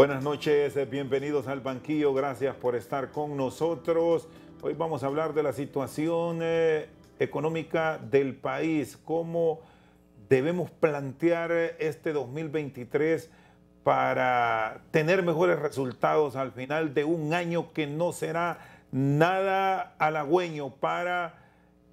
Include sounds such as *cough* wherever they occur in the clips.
Buenas noches, eh, bienvenidos al banquillo, gracias por estar con nosotros. Hoy vamos a hablar de la situación eh, económica del país, cómo debemos plantear eh, este 2023 para tener mejores resultados al final de un año que no será nada halagüeño para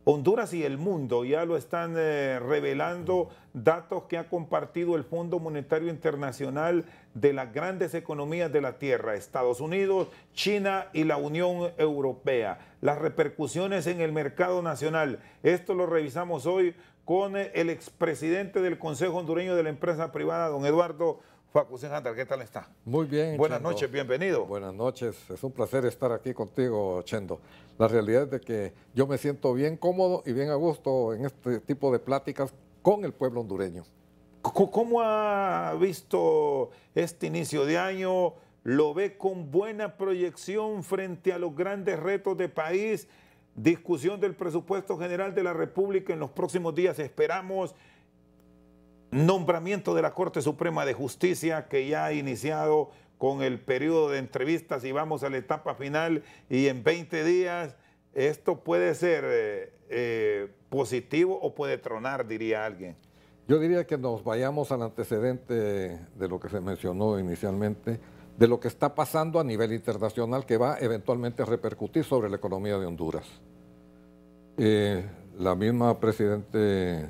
Honduras y el mundo ya lo están eh, revelando datos que ha compartido el Fondo Monetario Internacional de las grandes economías de la Tierra, Estados Unidos, China y la Unión Europea. Las repercusiones en el mercado nacional. Esto lo revisamos hoy con eh, el expresidente del Consejo Hondureño de la Empresa Privada, don Eduardo Facu Andal, ¿qué tal está? Muy bien. Buenas noches, bienvenido. Buenas noches, es un placer estar aquí contigo, Chendo. La realidad es de que yo me siento bien cómodo y bien a gusto en este tipo de pláticas con el pueblo hondureño. ¿Cómo ha visto este inicio de año? ¿Lo ve con buena proyección frente a los grandes retos de país? Discusión del presupuesto general de la República en los próximos días, esperamos. Nombramiento de la Corte Suprema de Justicia que ya ha iniciado con el periodo de entrevistas y vamos a la etapa final y en 20 días esto puede ser eh, eh, positivo o puede tronar, diría alguien. Yo diría que nos vayamos al antecedente de lo que se mencionó inicialmente, de lo que está pasando a nivel internacional que va eventualmente a repercutir sobre la economía de Honduras. Eh, la misma presidente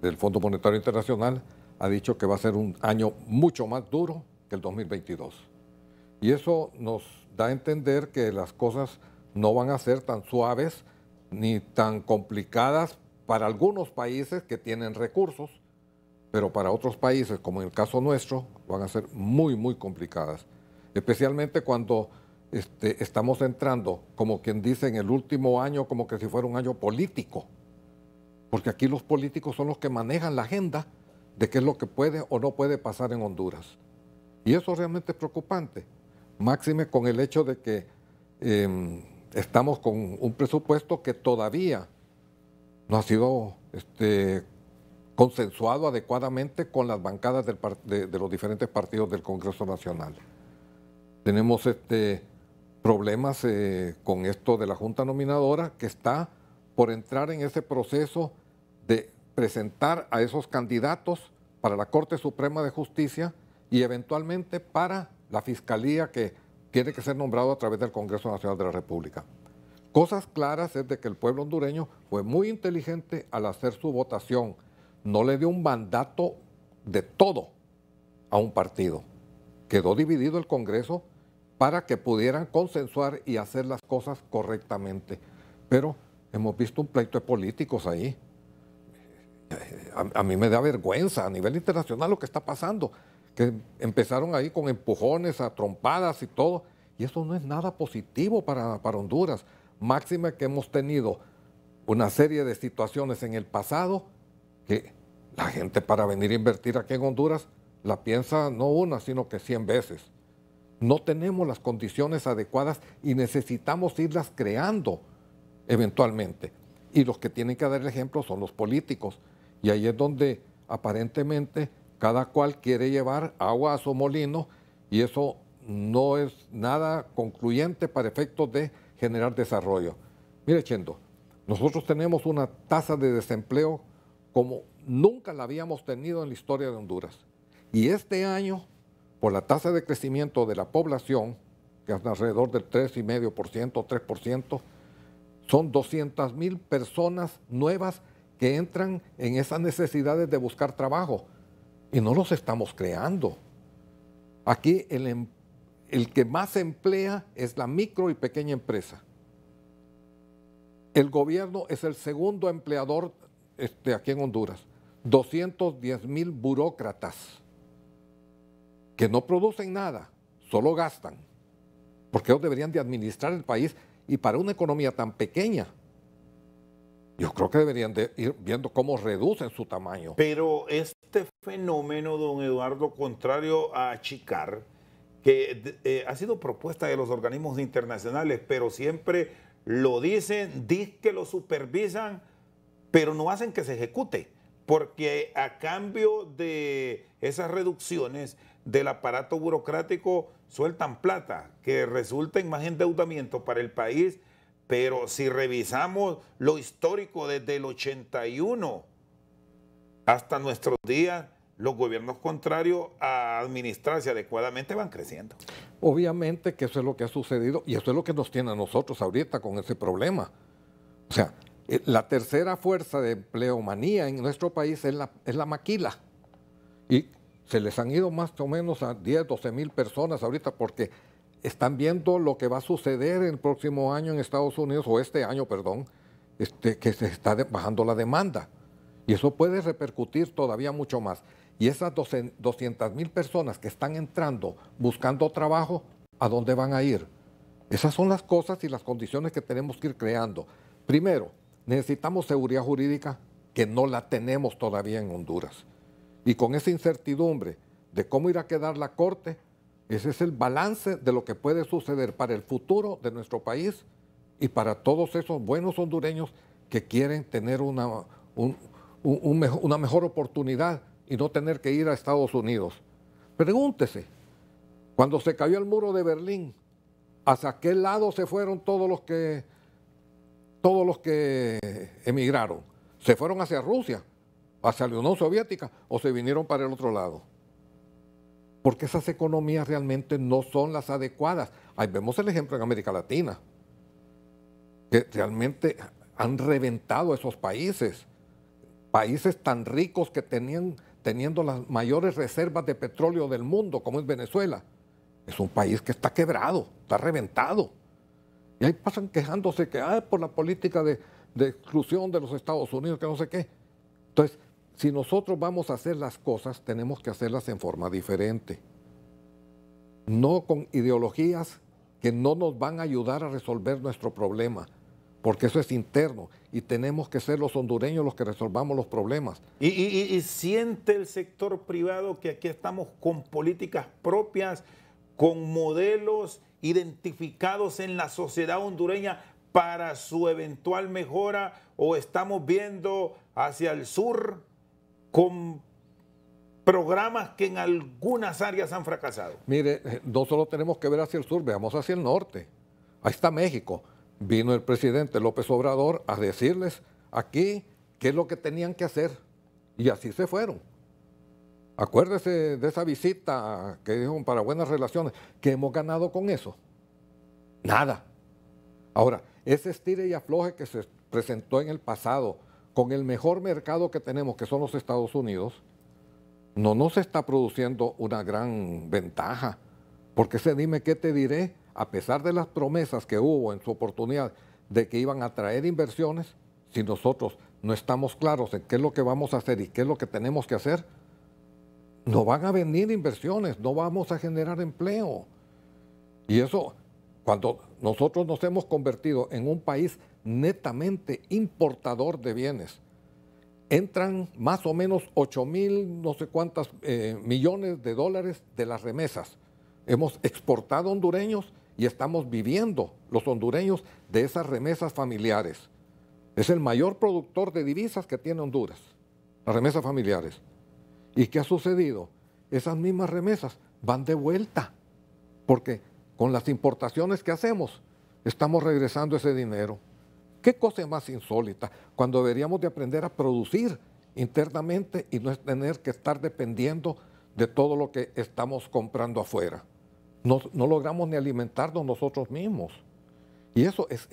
del Fondo Monetario Internacional ha dicho que va a ser un año mucho más duro que el 2022. Y eso nos da a entender que las cosas no van a ser tan suaves ni tan complicadas para algunos países que tienen recursos, pero para otros países, como en el caso nuestro, van a ser muy, muy complicadas. Especialmente cuando este, estamos entrando, como quien dice, en el último año, como que si fuera un año político porque aquí los políticos son los que manejan la agenda de qué es lo que puede o no puede pasar en Honduras. Y eso realmente es preocupante, máxime con el hecho de que em, estamos con un presupuesto que todavía no ha sido este, consensuado adecuadamente con las bancadas de, los diferentes partidos del Congreso Nacional. Tenemos este, problemas eh, con esto de la Junta Nominadora que está por entrar en ese proceso de presentar a esos candidatos para la Corte Suprema de Justicia y eventualmente para la Fiscalía que tiene que ser nombrado a través del Congreso Nacional de la República. Cosas claras es de que el pueblo hondureño fue muy inteligente al hacer su votación. No le dio un mandato de todo a un partido. Quedó dividido el Congreso para que pudieran consensuar y hacer las cosas correctamente. Pero hemos visto un pleito de políticos ahí a, mí me da vergüenza a nivel internacional lo que está pasando, que empezaron ahí con empujones, a trompadas y todo, y eso no es nada positivo para, Honduras, máxima que hemos tenido una serie de situaciones en el pasado que la gente para venir a invertir aquí en Honduras la piensa no una, sino que cien veces. No tenemos las condiciones adecuadas y necesitamos irlas creando eventualmente. Y los que tienen que dar el ejemplo son los políticos. Y ahí es donde aparentemente cada cual quiere llevar agua a su molino y eso no es nada concluyente para efectos de generar desarrollo. Mire, Chendo, nosotros tenemos una tasa de desempleo como nunca la habíamos tenido en la historia de Honduras. Y este año, por la tasa de crecimiento de la población, que es alrededor del 3,5%, 3%, son 200 mil personas nuevas que entran en esas necesidades de buscar trabajo y no los estamos creando. Aquí em, el, que más emplea es la micro y pequeña empresa. El gobierno es el segundo empleador este, aquí en Honduras. 210 mil burócratas que no producen nada, solo gastan, porque ellos deberían de administrar el país y para una economía tan pequeña yo creo que deberían ir viendo cómo reducen su tamaño. Pero este fenómeno, don Eduardo, contrario a achicar, que eh, ha sido propuesta de los organismos internacionales, pero siempre lo dicen, dicen que lo supervisan, pero no hacen que se ejecute, porque a cambio de esas reducciones del aparato burocrático sueltan plata, que resulta en más endeudamiento para el país pero si revisamos lo histórico desde el 81 hasta nuestros días, los gobiernos contrarios a administrarse adecuadamente van creciendo. Obviamente que eso es lo que ha sucedido y eso es lo que nos tiene a nosotros ahorita con ese problema. O sea, eh, la tercera fuerza de empleomanía en nuestro país es la, es la maquila. Y se les han ido más o menos a 10, 12 mil personas ahorita porque están viendo lo que va a suceder el próximo año en Estados Unidos, o este año, perdón, este, que se está bajando la demanda. Y eso puede repercutir todavía mucho más. Y esas 200 mil personas que están entrando buscando trabajo, ¿a dónde van a ir? Esas son las cosas y las condiciones que tenemos que ir creando. Primero, necesitamos seguridad jurídica que no la tenemos todavía en Honduras. Y con esa incertidumbre de cómo irá a quedar la Corte, ese es el balance de lo que puede suceder para el futuro de nuestro país y para todos esos buenos hondureños que quieren tener una, mejor, una mejor oportunidad y no tener que ir a Estados Unidos. Pregúntese, cuando se cayó el muro de Berlín, ¿hacia qué lado se fueron todos los que, todos los que emigraron? ¿Se fueron hacia Rusia, hacia la Unión Soviética o se vinieron para el otro lado? porque esas economías realmente no son las adecuadas. Ahí vemos el ejemplo en América Latina, que realmente han reventado esos países, países tan ricos que tenían teniendo las mayores reservas de petróleo del mundo, como es Venezuela. Es un país que está quebrado, está reventado. Y ahí pasan quejándose que ah, por la política de, de exclusión de los Estados Unidos, que no sé qué. Entonces, si nosotros vamos a hacer las cosas, tenemos que hacerlas en forma diferente. No con ideologías que no nos van a ayudar a resolver nuestro problema, porque eso es interno y tenemos que ser los hondureños los que resolvamos los problemas. Y, siente el sector privado que aquí estamos con políticas propias, con modelos identificados en la sociedad hondureña para su eventual mejora o estamos viendo hacia el sur con programas que en algunas áreas han fracasado. Mire, eh, no solo tenemos que ver hacia el sur, veamos hacia el norte. Ahí está México. Vino el presidente López Obrador a decirles aquí qué es lo que tenían que hacer. Y así se fueron. Acuérdese de esa visita que dijo para buenas relaciones, que hemos ganado con eso. Nada. Ahora, ese estire y afloje que se presentó en el pasado, con el mejor mercado que tenemos, que son los Estados Unidos, no nos está produciendo una gran ventaja. Porque se dime qué te diré, a pesar de las promesas que hubo en su oportunidad de que iban a traer inversiones, si nosotros no estamos claros en qué es lo que vamos a hacer y qué es lo que tenemos que hacer, no van a venir inversiones, no vamos a generar empleo. Y eso cuando nosotros nos hemos convertido en un país netamente importador de bienes, entran más o menos 8 mil, no sé cuántas eh, millones de dólares de las remesas. Hemos exportado hondureños y estamos viviendo los hondureños de esas remesas familiares. Es el mayor productor de divisas que tiene Honduras, las remesas familiares. ¿Y qué ha sucedido? Esas mismas remesas van de vuelta, porque con las importaciones que hacemos, estamos regresando ese dinero. ¿Qué cosa más insólita cuando deberíamos de aprender a producir internamente y no tener que estar dependiendo de todo lo que estamos comprando afuera? No, logramos ni alimentarnos nosotros mismos. Y eso es,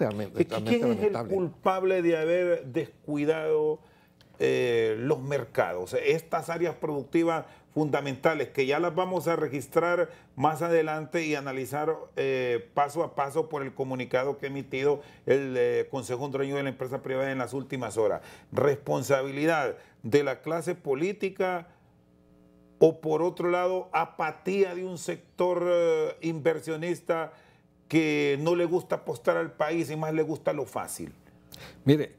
realmente, ¿Quién es el culpable de haber descuidado eh, los mercados? Estas áreas productivas fundamentales que ya las vamos a registrar más adelante y analizar eh, paso a paso por el comunicado que ha emitido el eh, Consejo Hondureño de la Empresa Privada en las últimas horas. Responsabilidad de la clase política o por otro lado apatía de un sector eh, inversionista que no le gusta apostar al país y más le gusta lo fácil. Mire,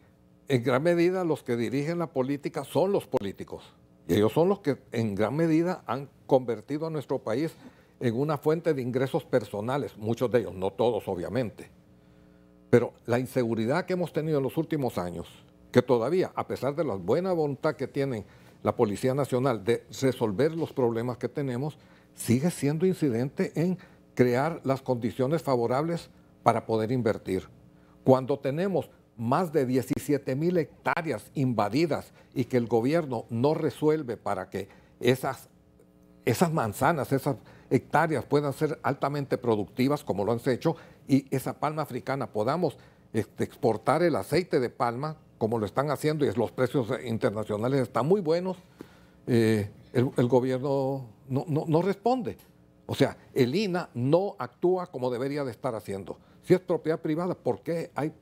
en gran medida los que dirigen la política son los políticos ellos son los que en gran medida han convertido a nuestro país en una fuente de ingresos personales, muchos de ellos, no todos obviamente. Pero la inseguridad que hemos tenido en los últimos años, que todavía, a pesar de la buena voluntad que tiene la Policía Nacional de resolver los problemas que tenemos, sigue siendo incidente en crear las condiciones favorables para poder invertir. Cuando tenemos más de 17 mil hectáreas invadidas y que el gobierno no resuelve para que esas, esas manzanas, esas hectáreas puedan ser altamente productivas como lo han hecho y esa palma africana podamos este, exportar el aceite de palma como lo están haciendo y los precios internacionales están muy buenos, eh, el, gobierno no, no responde. O sea, el INA no actúa como debería de estar haciendo. Si es propiedad privada, ¿por qué hay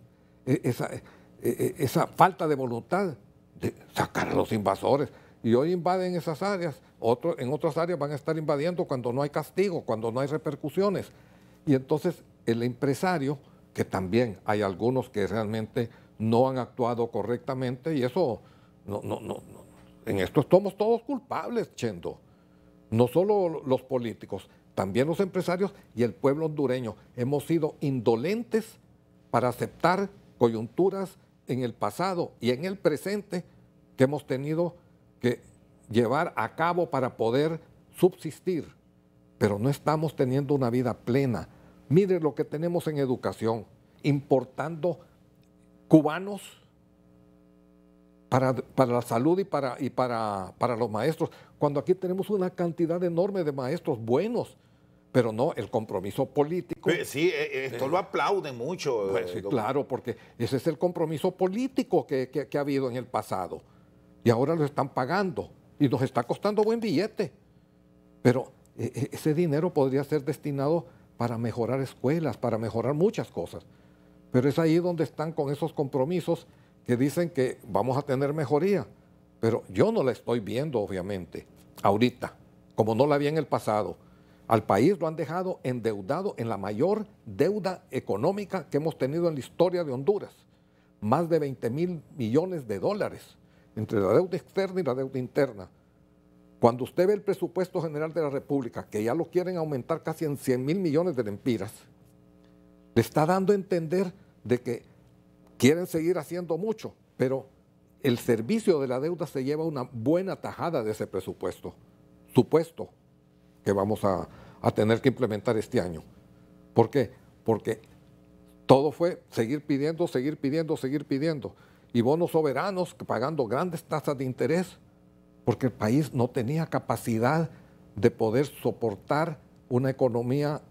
e, esa, e, e, esa falta de voluntad de sacar a los invasores. Y hoy invaden esas áreas, otros en otras áreas van a estar invadiendo cuando no hay castigo, cuando no hay repercusiones. Y entonces el empresario, que también hay algunos que realmente no han actuado correctamente, y eso, no, no, no, en esto estamos todos culpables, Chendo. No solo los políticos, también los empresarios y el pueblo hondureño. Hemos sido indolentes para aceptar coyunturas en el pasado y en el presente que hemos tenido que llevar a cabo para poder subsistir, pero no estamos teniendo una vida plena. Mire lo que tenemos en educación, importando cubanos para, la salud y, para, y para, para los maestros, cuando aquí tenemos una cantidad enorme de maestros buenos, pero no el compromiso político. Eh, sí, eh, eh, esto lo aplaude mucho. Pues, claro, porque ese es el compromiso político que, ha habido en el pasado. Y ahora lo están pagando y nos está costando buen billete. Pero ese dinero podría ser destinado para mejorar escuelas, para mejorar muchas cosas. Pero es ahí donde están con esos compromisos que dicen que vamos a tener mejoría. Pero yo no la estoy viendo, obviamente, ahorita, como no la vi en el pasado. Al país lo han dejado endeudado en la mayor deuda económica que hemos tenido en la historia de Honduras, más de 20 mil millones de dólares entre la deuda externa y la deuda interna. Cuando usted ve el presupuesto general de la República, que ya lo quieren aumentar casi en 100 mil millones de lempiras, le está dando a entender de que quieren seguir haciendo mucho, pero el servicio de la deuda se lleva una buena tajada de ese presupuesto, supuesto que vamos a, a tener que implementar este año. ¿Por qué? Porque todo fue seguir pidiendo, seguir pidiendo, seguir pidiendo. Y bonos soberanos pagando grandes tasas de interés, porque el país no tenía capacidad de poder soportar una economía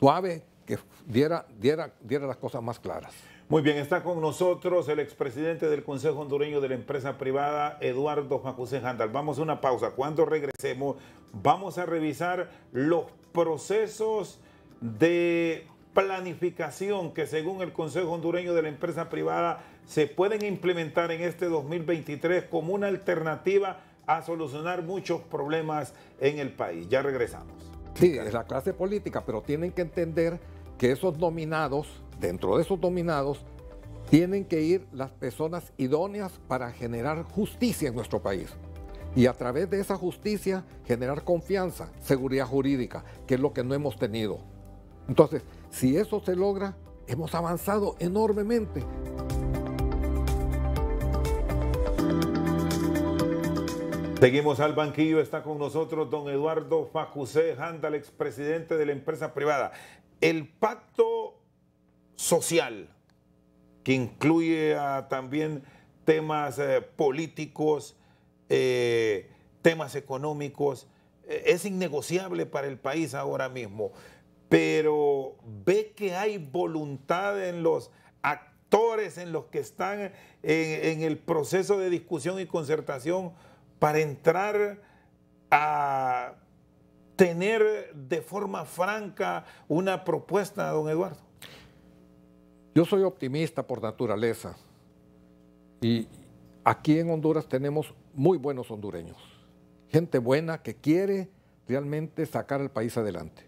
suave que diera, diera, diera las cosas más claras. Muy bien, está con nosotros el expresidente del Consejo Hondureño de la Empresa Privada, Eduardo José Handal. Vamos a una pausa. Cuando regresemos, vamos a revisar los procesos de planificación que según el Consejo Hondureño de la Empresa Privada se pueden implementar en este 2023 como una alternativa a solucionar muchos problemas en el país. Ya regresamos. Sí, es la clase política, pero tienen que entender que esos nominados, dentro de esos dominados, tienen que ir las personas idóneas para generar justicia en nuestro país y a través de esa justicia generar confianza, seguridad jurídica, que es lo que no hemos tenido. Entonces, si eso se logra, hemos avanzado enormemente. Seguimos al banquillo, está con nosotros don Eduardo Fajusé Handal, presidente de la empresa privada. El pacto social, que incluye también temas eh, políticos, eh, temas económicos, eh, es innegociable para el país ahora mismo. Pero ve que hay voluntad en los actores, en los que están en, en el proceso de discusión y concertación para entrar a tener de forma franca una propuesta, don Eduardo? Yo soy optimista por naturaleza y, Aquí en Honduras tenemos muy buenos hondureños, gente buena que quiere realmente sacar al país adelante.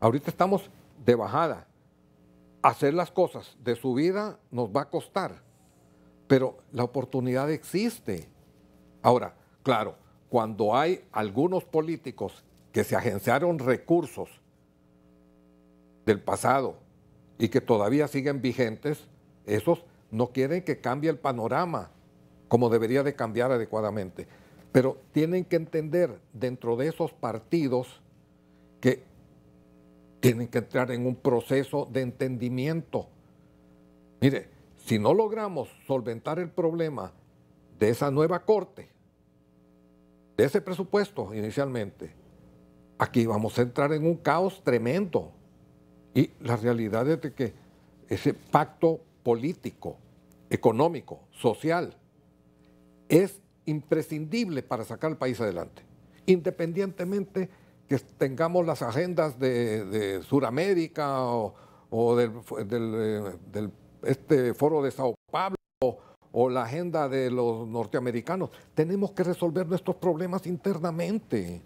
Ahorita estamos de bajada. Hacer las cosas de su vida nos va a costar, pero la oportunidad existe. Ahora, claro, cuando hay algunos políticos que se agenciaron recursos del pasado y que todavía siguen vigentes, esos no quieren que cambie el panorama como debería de cambiar adecuadamente. Pero tienen que entender dentro de esos partidos que tienen que entrar en un proceso de entendimiento. Mire, si no logramos solventar el problema de esa nueva corte, de ese presupuesto inicialmente, aquí vamos a entrar en un caos tremendo. Y la realidad es de que ese pacto político, económico, social, es imprescindible para sacar el país adelante, independientemente que tengamos las agendas de, de Sudamérica o, eh, del, este foro de Sao Paulo o la agenda de los norteamericanos. Tenemos que resolver nuestros problemas internamente.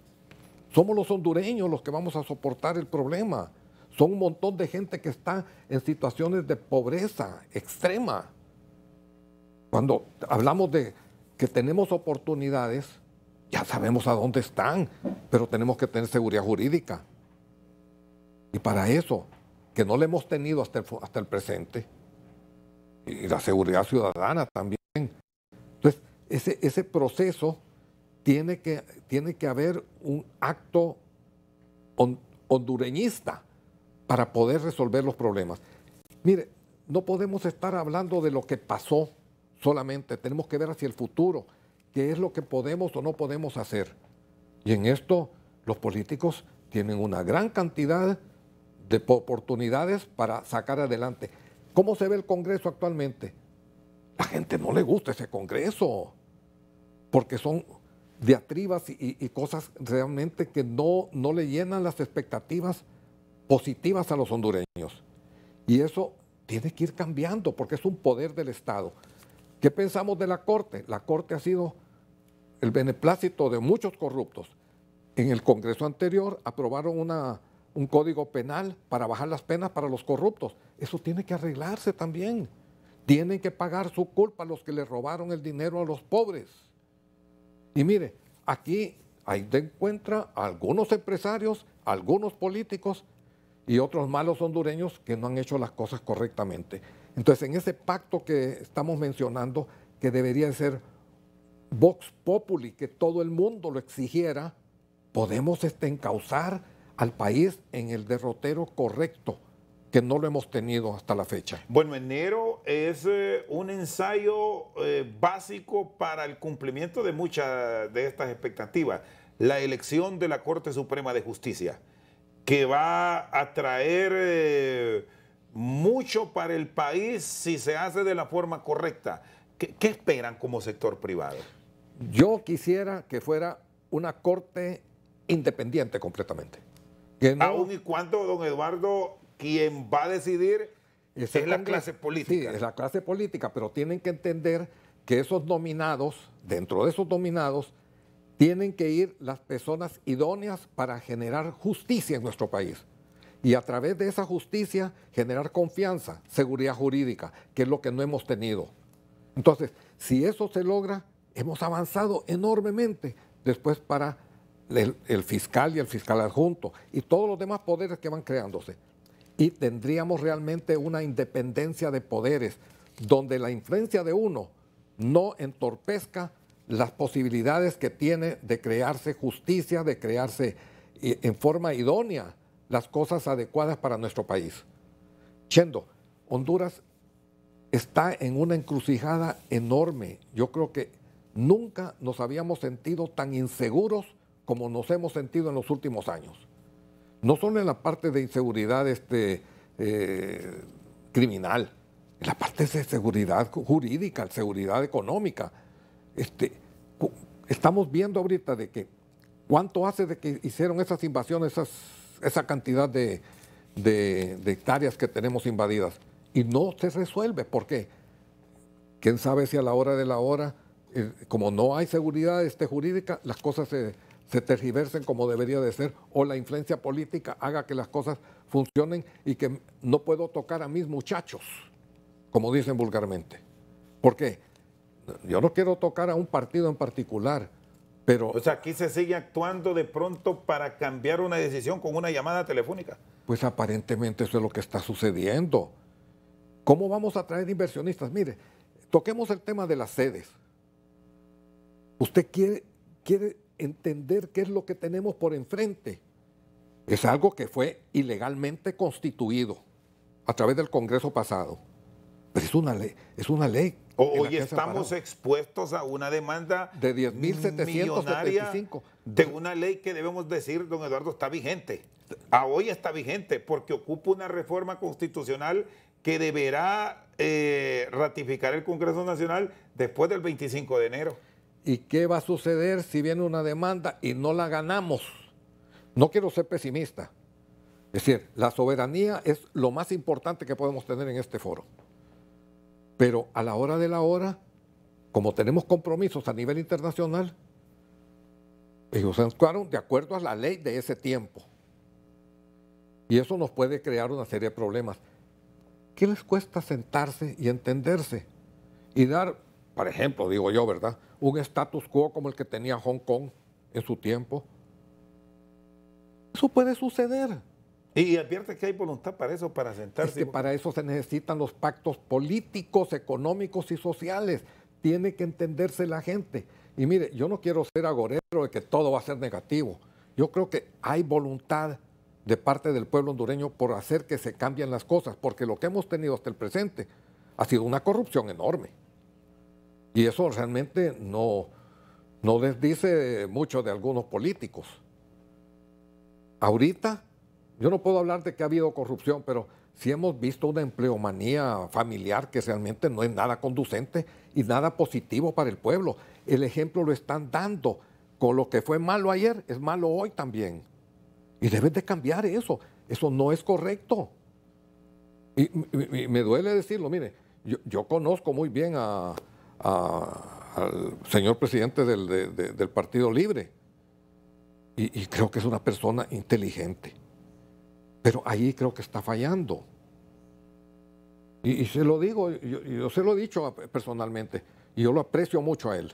Somos los hondureños los que vamos a soportar el problema. Son un montón de gente que está en situaciones de pobreza extrema. Cuando hablamos de que tenemos oportunidades, ya sabemos a dónde están, pero tenemos que tener seguridad jurídica. Y para eso, que no le hemos tenido hasta el, hasta el presente, y la seguridad ciudadana también. Entonces, ese, ese proceso tiene que, tiene que haber un acto hondureñista para poder resolver los problemas. Mire, no podemos estar hablando de lo que pasó solamente, tenemos que ver hacia el futuro, qué es lo que podemos o no podemos hacer. Y en esto los políticos tienen una gran cantidad de oportunidades para sacar adelante. ¿Cómo se ve el Congreso actualmente? La gente no le gusta ese Congreso, porque son diatribas y, cosas realmente que no, no le llenan las expectativas positivas a los hondureños. Y eso tiene que ir cambiando, porque es un poder del Estado. ¿Qué pensamos de la Corte? La Corte ha sido el beneplácito de muchos corruptos. En el Congreso anterior aprobaron un código penal para bajar las penas para los corruptos. Eso tiene que arreglarse también. Tienen que pagar su culpa los que le robaron el dinero a los pobres. Y mire, aquí hay te encuentra algunos empresarios, algunos políticos y otros malos hondureños que no han hecho las cosas correctamente. Entonces, en ese pacto que estamos mencionando, que debería ser Vox Populi, que todo el mundo lo exigiera, podemos este encauzar al país en el derrotero correcto, que no lo hemos tenido hasta la fecha. Bueno, enero es eh, un ensayo eh, básico para el cumplimiento de muchas de estas expectativas, la elección de la Corte Suprema de Justicia, que va a traer... Eh, mucho para el país si se hace de la forma correcta. ¿Qué, esperan como sector privado? Yo quisiera que fuera una corte independiente completamente. Aún y cuando, don Eduardo, quien va a decidir es, la clase política. Sí, es la clase política, pero tienen que entender que esos dominados, dentro de esos dominados, tienen que ir las personas idóneas para generar justicia en nuestro país y a través de esa justicia generar confianza, seguridad jurídica, que es lo que no hemos tenido. Entonces, si eso se logra, hemos avanzado enormemente después para el, fiscal y el fiscal adjunto y todos los demás poderes que van creándose. Y tendríamos realmente una independencia de poderes donde la influencia de uno no entorpezca las posibilidades que tiene de crearse justicia, de crearse eh, en forma idónea las cosas adecuadas para nuestro país. Chendo, Honduras está en una encrucijada enorme. Yo creo que nunca nos habíamos sentido tan inseguros como nos hemos sentido en los últimos años. No solo en la parte de inseguridad este, eh, criminal, en la parte de seguridad jurídica, seguridad económica. Este, estamos viendo ahorita de que cuánto hace de que hicieron esas invasiones, esas esa cantidad de, hectáreas que tenemos invadidas. Y no se resuelve. ¿Por qué? ¿Quién sabe si a la hora de la hora, eh, como no hay seguridad este, jurídica, las cosas se, se tergiversen como debería de ser o la influencia política haga que las cosas funcionen y que no puedo tocar a mis muchachos, como dicen vulgarmente. ¿Por qué? Yo no quiero tocar a un partido en particular o sea, aquí se sigue actuando de pronto para cambiar una decisión con una llamada telefónica. Pues aparentemente eso es lo que está sucediendo. ¿Cómo vamos a traer inversionistas? Mire, toquemos el tema de las sedes. Usted quiere, quiere entender qué es lo que tenemos por enfrente. Es algo que fue ilegalmente constituido a través del Congreso pasado. Pero es una ley, es una ley Hoy estamos expuestos a una demanda de 10.775 de una ley que debemos decir, don Eduardo, está vigente. A hoy está vigente porque ocupa una reforma constitucional que deberá eh, ratificar el Congreso Nacional después del 25 de enero. ¿Y qué va a suceder si viene una demanda y no la ganamos? No quiero ser pesimista. Es decir, la soberanía es lo más importante que podemos tener en este foro. Pero a la hora de la hora, como tenemos compromisos a nivel internacional, ellos actuaron de acuerdo a la ley de ese tiempo. Y eso nos puede crear una serie de problemas. ¿Qué les cuesta sentarse y entenderse? Y dar, por ejemplo, digo yo, ¿verdad? Un status quo como el que tenía Hong Kong en su tiempo. Eso puede suceder. Y advierte que hay voluntad para eso, para sentarse. Es que para eso se necesitan los pactos políticos, económicos y sociales. Tiene que entenderse la gente. Y mire, yo no quiero ser agorero de que todo va a ser negativo. Yo creo que hay voluntad de parte del pueblo hondureño por hacer que se cambien las cosas, porque lo que hemos tenido hasta el presente ha sido una corrupción enorme. Y eso realmente no, no les dice mucho de algunos políticos. Ahorita yo no puedo hablar de que ha habido corrupción, pero sí hemos visto una empleomanía familiar que realmente no es nada conducente y nada positivo para el pueblo. El ejemplo lo están dando. Con lo que fue malo ayer, es malo hoy también. Y debes de cambiar eso. Eso no es correcto. Y, me duele decirlo, mire, yo, conozco muy bien al señor presidente del, Partido Libre. y creo que es una persona inteligente. Pero ahí creo que está fallando. Y, se lo digo, yo, se lo he dicho personalmente, y yo lo aprecio mucho a él.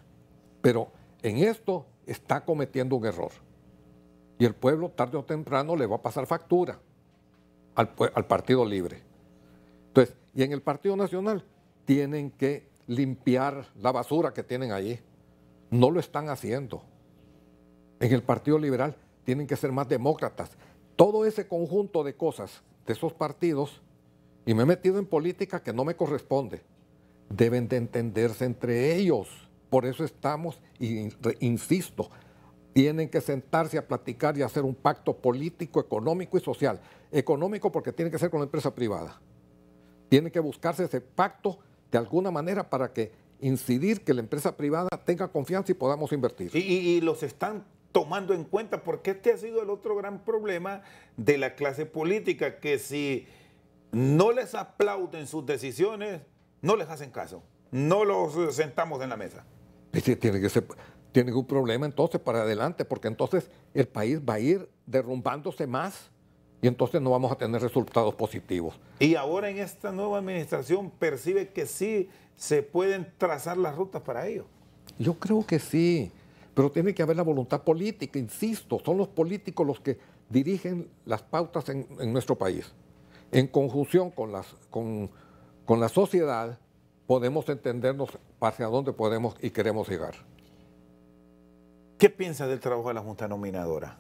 Pero en esto está cometiendo un error. Y el pueblo tarde o temprano le va a pasar factura al, Partido Libre. Entonces, y en el Partido Nacional tienen que limpiar la basura que tienen allí. No lo están haciendo. En el Partido Liberal tienen que ser más demócratas, todo ese conjunto de cosas de esos partidos, y me he metido en política que no me corresponde, deben de entenderse entre ellos. Por eso estamos, y insisto, tienen que sentarse a platicar y hacer un pacto político, económico y social. Económico porque tiene que ser con la empresa privada. Tiene que buscarse ese pacto de alguna manera para que incidir que la empresa privada tenga confianza y podamos invertir. y los están tomando en cuenta, porque este ha sido el otro gran problema de la clase política, que si no les aplauden sus decisiones, no les hacen caso, no los sentamos en la mesa. tiene que ser, tiene un problema entonces para adelante, porque entonces el país va a ir derrumbándose más y entonces no vamos a tener resultados positivos. Y ahora en esta nueva administración percibe que sí se pueden trazar las rutas para ello. Yo creo que sí. Pero tiene que haber la voluntad política, insisto, son los políticos los que dirigen las pautas en, nuestro país. En conjunción con, las, con, la sociedad podemos entendernos hacia dónde podemos y queremos llegar. ¿Qué piensa del trabajo de la Junta Nominadora?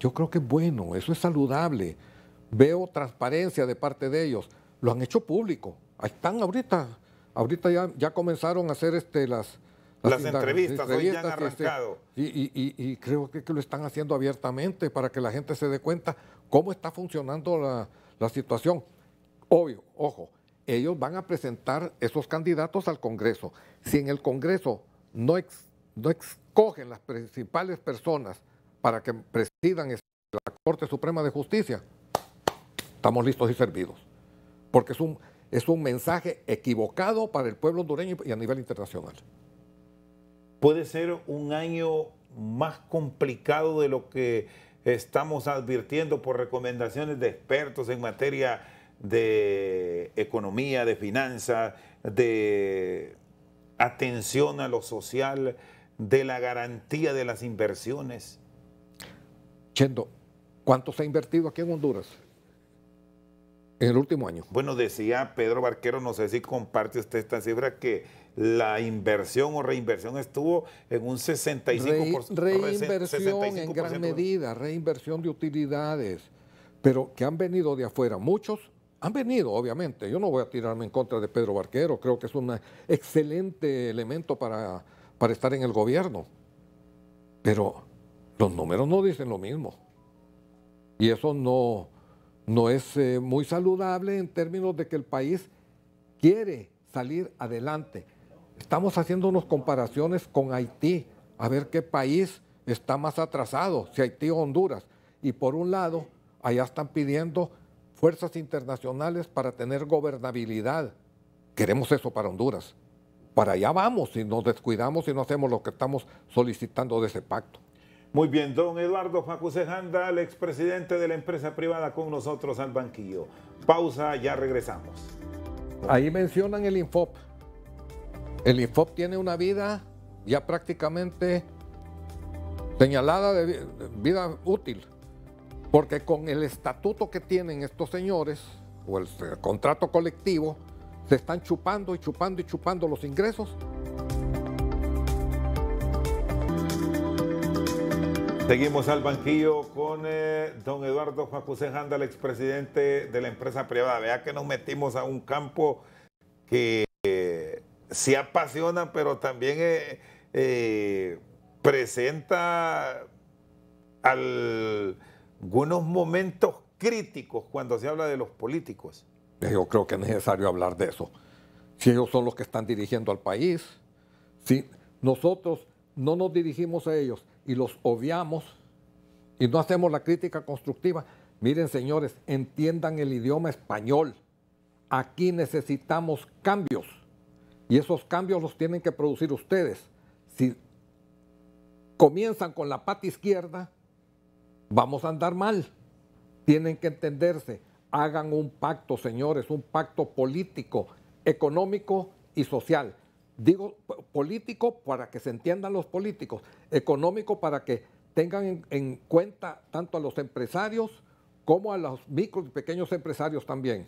Yo creo que es bueno, eso es saludable. Veo transparencia de parte de ellos. Lo han hecho público. Ahí están ahorita. Ahorita ya, ya comenzaron a hacer este, las, las entrevistas, hoy ya han arrancado. Y, creo que, lo están haciendo abiertamente para que la gente se dé cuenta cómo está funcionando la, situación. Obvio, ojo, ellos van a presentar esos candidatos al Congreso. Si en el Congreso no, no escogen las principales personas para que presidan la Corte Suprema de Justicia, estamos listos y servidos. Porque es un, es un mensaje equivocado para el pueblo hondureño y a nivel internacional puede ser un año más complicado de lo que estamos advirtiendo por recomendaciones de expertos en materia de economía, de finanzas, de atención a lo social, de la garantía de las inversiones. Chendo, ¿cuánto se ha invertido aquí en Honduras? En el último año. Bueno, decía Pedro Barquero, no sé si comparte usted esta cifra, que la inversión o reinversión estuvo en un 65%. reinversión en gran medida, reinversión de utilidades, pero que han venido de afuera. Muchos han venido, obviamente. Yo no voy a tirarme en contra de Pedro Barquero, creo que es un excelente elemento para, estar en el gobierno. Pero los números no dicen lo mismo. Y eso no, no es eh, muy saludable en términos de que el país quiere salir adelante Estamos haciendo comparaciones con Haití, a ver qué país está más atrasado, si Haití o Honduras. Y por un lado, allá están pidiendo fuerzas internacionales para tener gobernabilidad. Queremos eso para Honduras. Para allá vamos si nos descuidamos y no hacemos lo que estamos solicitando de ese pacto. Muy bien, don Eduardo Facusejanda, el expresidente de la empresa privada con nosotros al banquillo. Pausa, ya regresamos. Ahí mencionan el Infop. El IFOP tiene una vida ya prácticamente señalada de vida útil, porque con el estatuto que tienen estos señores o el, contrato colectivo, se están chupando y chupando y chupando los ingresos Seguimos al banquillo con eh, don Eduardo Juan el ex expresidente de la empresa privada. Vea que nos metimos a un campo que eh, se apasiona, pero también eh, eh, presenta algunos momentos críticos cuando se habla de los políticos. Eh, yo creo que es necesario hablar de eso. Si ellos son los que están dirigiendo al país, si nosotros no nos dirigimos a ellos y los obviamos y no hacemos la crítica constructiva, miren señores, entiendan el idioma español. Aquí necesitamos cambios y esos cambios los tienen que producir ustedes. Si comienzan con la pata izquierda, vamos a andar mal. Tienen que entenderse. Hagan un pacto, señores, un pacto político, económico y social. Digo político para que se entiendan los políticos, económico para que tengan en, cuenta tanto a los empresarios como a los micro y pequeños empresarios también,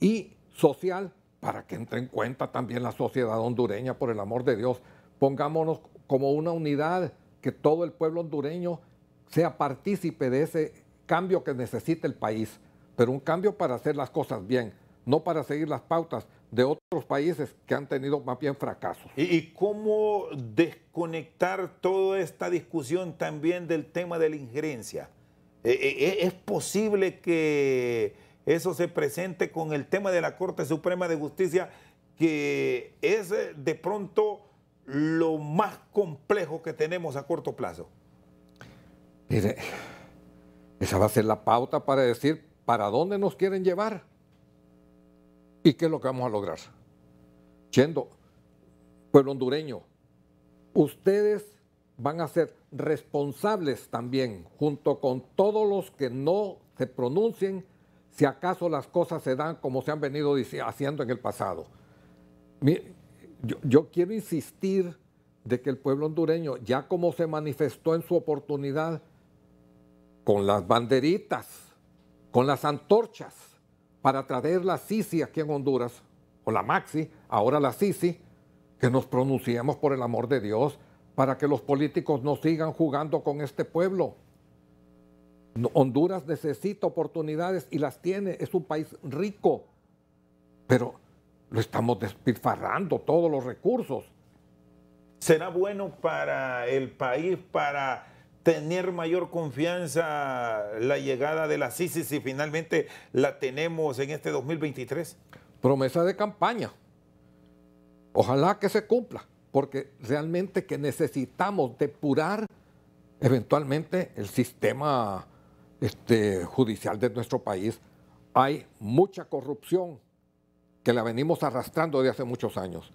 y social para que entre en cuenta también la sociedad hondureña, por el amor de Dios. Pongámonos como una unidad, que todo el pueblo hondureño sea partícipe de ese cambio que necesita el país, pero un cambio para hacer las cosas bien, no para seguir las pautas de otros países que han tenido más bien fracasos. ¿Y, y cómo desconectar toda esta discusión también del tema de la injerencia? Eh, eh, eh, ¿Es posible que eso se presente con el tema de la Corte Suprema de Justicia, que es eh, de pronto lo más complejo que tenemos a corto plazo? Mire, esa va a ser la pauta para decir para dónde nos quieren llevar y qué es lo que vamos a lograr. Yendo, pueblo hondureño, ustedes van a ser responsables también, junto con todos los que no se pronuncien si acaso las cosas se dan como se han venido haciendo en el pasado. Yo, quiero insistir de que el pueblo hondureño, ya como se manifestó en su oportunidad, con las banderitas, con las antorchas, para traer la Sisi aquí en Honduras, o la Maxi, ahora la Sisi, que nos pronunciemos por el amor de Dios, para que los políticos no sigan jugando con este pueblo. Honduras necesita oportunidades y las tiene, es un país rico, pero lo estamos despilfarrando todos los recursos. ¿Será bueno para el país, para tener mayor confianza la llegada de la CISIS y finalmente la tenemos en este 2023? Promesa de campaña. Ojalá que se cumpla, porque realmente que necesitamos depurar eventualmente el sistema este, judicial de nuestro país, hay mucha corrupción que la venimos arrastrando de hace muchos años.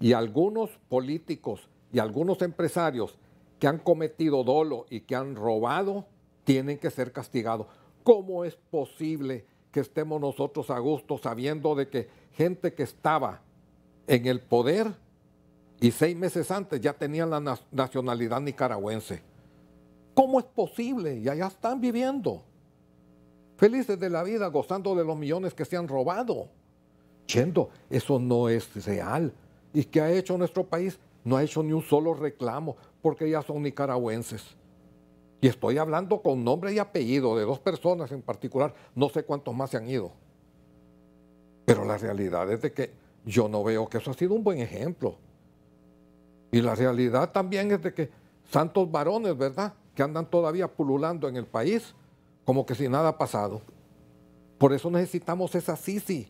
Y algunos políticos y algunos empresarios que han cometido dolo y que han robado tienen que ser castigados. ¿Cómo es posible que estemos nosotros a gusto sabiendo de que gente que estaba en el poder y seis meses antes ya tenían la nacionalidad nicaragüense? ¿Cómo es posible? Y allá están viviendo. Felices de la vida, gozando de los millones que se han robado. Yendo, eso no es real. ¿Y qué ha hecho nuestro país? No ha hecho ni un solo reclamo, porque ya son nicaragüenses. Y estoy hablando con nombre y apellido de dos personas en particular, no sé cuántos más se han ido. Pero la realidad es de que yo no veo que eso ha sido un buen ejemplo. Y la realidad también es de que santos varones, ¿verdad? que andan todavía pululando en el país como que si nada ha pasado. Por eso necesitamos esa Sisi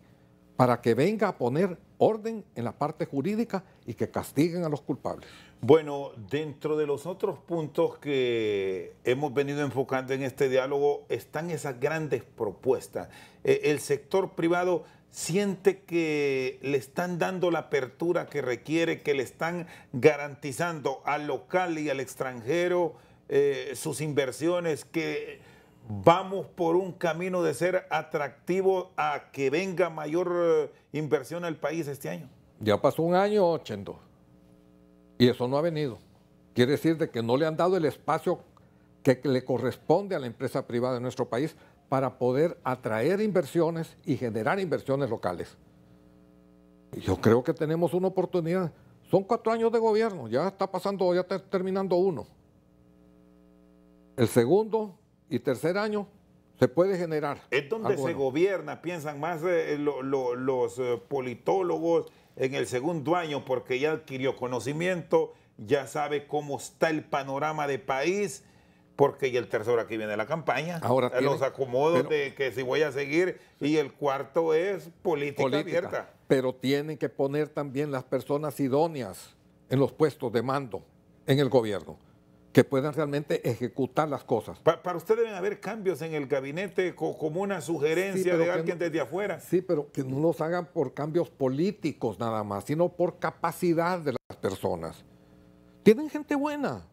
para que venga a poner orden en la parte jurídica y que castiguen a los culpables. Bueno, dentro de los otros puntos que hemos venido enfocando en este diálogo están esas grandes propuestas. Eh, el sector privado siente que le están dando la apertura que requiere, que le están garantizando al local y al extranjero eh, sus inversiones, que vamos por un camino de ser atractivo a que venga mayor eh, inversión al país este año. Ya pasó un año, 82 y eso no ha venido. Quiere decir de que no le han dado el espacio que le corresponde a la empresa privada de nuestro país para poder atraer inversiones y generar inversiones locales. Yo creo que tenemos una oportunidad. Son cuatro años de gobierno, ya está pasando, ya está terminando uno el segundo y tercer año se puede generar. Es donde se gobierna, piensan más eh, eh, los eh, politólogos en el segundo año porque ya adquirió conocimiento, ya sabe cómo está el panorama de país, porque ya el tercero aquí viene la campaña. Ahora los acomodo de que si voy a seguir y el cuarto es política, abierta. Pero tienen que poner también las personas idóneas en los puestos de mando en el gobierno que puedan realmente ejecutar las cosas. para usted deben haber cambios en el gabinete como una sugerencia de alguien desde afuera. Sí, pero que no los hagan por cambios políticos nada más, sino por capacidad de las personas. Tienen gente buena.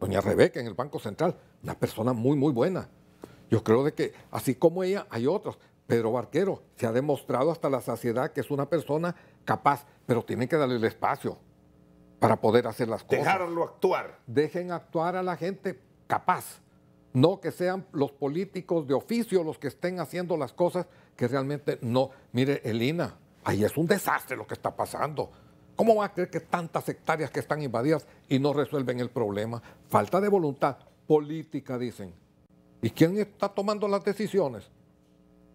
Doña Rebeca en el Banco Central, una persona muy, muy buena. Yo creo de que, así como ella, hay otros. Pedro Barquero se ha demostrado hasta la saciedad que es una persona capaz, pero tienen que darle el espacio para poder hacer las cosas. Dejarlo actuar. Dejen actuar a la gente capaz, no que sean los políticos de oficio los que estén haciendo las cosas que realmente no. Mire, Elina, ahí es un desastre lo que está pasando. ¿Cómo va a creer que tantas hectáreas que están invadidas y no resuelven el problema? Falta de voluntad política, dicen. ¿Y quién está tomando las decisiones?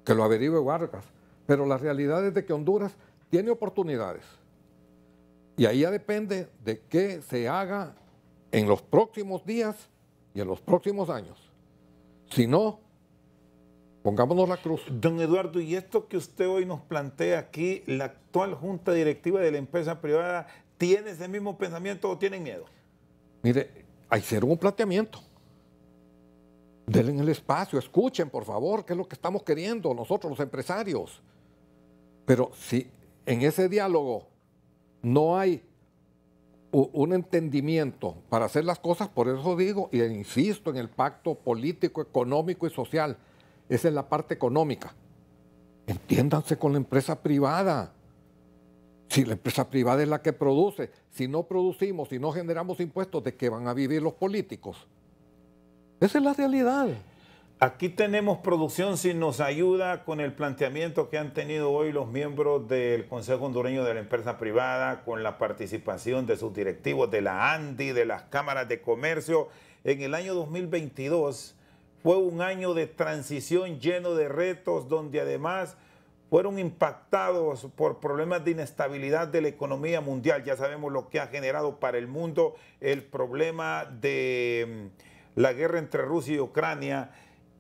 Que lo averigüe Vargas. Pero la realidad es de que Honduras tiene oportunidades. Y ahí ya depende de qué se haga en los próximos días y en los próximos años. Si no, pongámonos la cruz. Don Eduardo, y esto que usted hoy nos plantea aquí, la actual junta directiva de la empresa privada, ¿tiene ese mismo pensamiento o tienen miedo? Mire, hay hacer un planteamiento. Denle el espacio, escuchen, por favor, qué es lo que estamos queriendo nosotros los empresarios. Pero si en ese diálogo no hay un entendimiento para hacer las cosas, por eso digo, y e insisto en el pacto político, económico y social, esa es la parte económica. Entiéndanse con la empresa privada. Si la empresa privada es la que produce, si no producimos, si no generamos impuestos, ¿de qué van a vivir los políticos? Esa es la realidad. Aquí tenemos producción si nos ayuda con el planteamiento que han tenido hoy los miembros del Consejo Hondureño de la Empresa Privada, con la participación de sus directivos de la ANDI, de las cámaras de comercio. En el año 2022 fue un año de transición lleno de retos, donde además fueron impactados por problemas de inestabilidad de la economía mundial. Ya sabemos lo que ha generado para el mundo el problema de mm, la guerra entre Rusia y Ucrania